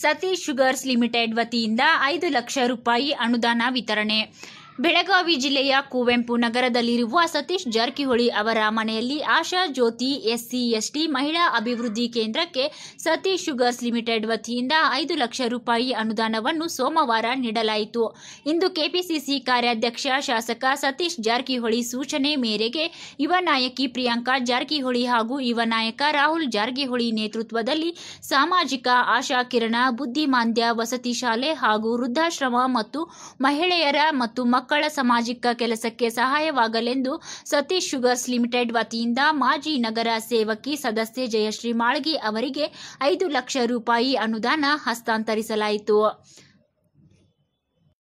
Satish sugars limited ವತಿಯಿಂದ ಐದು ಲಕ್ಷ ರೂಪಾಯಿ ಅನುದಾನ ವಿತರಣೆ ಬೆಳಗಾವಿ ಜಿಲ್ಲೆಯ ಕುವೆಂಪು ನಗರದಲ್ಲಿರುವ ಸತೀಶ್ ಜಾರಕಿಹೊಳಿ ಅವರ ಮನೆಯಲ್ಲಿ ಆಶಾ ಜ್ಯೋತಿ ಎಸ್ಸಿ ಎಸ್ಟಿ ಮಹಿಳಾ ಅಭಿವೃದ್ಧಿ ಕೇಂದ್ರಕ್ಕೆ ಸತೀಶ್ ಶುಗರ್ಸ್ ಲಿಮಿಟೆಡ್ ವತಿಯಿಂದ ಐದು ಲಕ್ಷ ರೂಪಾಯಿ ಅನುದಾನವನ್ನು ಸೋಮವಾರ ನೀಡಲಾಯಿತು ಇಂದು ಕೆಪಿಸಿಸಿ ಕಾರ್ಯಾಧ್ಯಕ್ಷ ಶಾಸಕ ಸತೀಶ್ ಜಾರಕಿಹೊಳಿ ಸೂಚನೆ ಮೇರೆಗೆ ಯುವ ನಾಯಕಿ ಪ್ರಿಯಾಂಕಾ ಜಾರಕಿಹೊಳಿ ಹಾಗೂ ಯುವ ನಾಯಕ ರಾಹುಲ್ ಜಾರಕಿಹೊಳಿ ನೇತೃತ್ವದಲ್ಲಿ ಸಾಮಾಜಿಕ ಆಶಾ ಕಿರಣ ಬುದ್ಧಿಮಾಂದ್ಯ ವಸತಿ ಶಾಲೆ ಹಾಗೂ ವೃದ್ಧಾಶ್ರಮ ಮತ್ತು ಮಹಿಳೆಯರ ಮತ್ತು ಮಕ್ಕಳ ಸಾಮಾಜಿಕ ಕೆಲಸಕ್ಕೆ ಸಹಾಯವಾಗಲೆಂದು ಸತೀಶ್ ಶುಗರ್ಸ್ ಲಿಮಿಟೆಡ್ ವತಿಯಿಂದ ಮಾಜಿ ನಗರ ಸೇವಕಿ ಸದಸ್ಯೆ ಜಯಶ್ರೀ ಮಾಳ್ಗಿ ಅವರಿಗೆ ಐದು ಲಕ್ಷ ರೂಪಾಯಿ ಅನುದಾನ ಹಸ್ತಾಂತರಿಸಲಾಯಿತು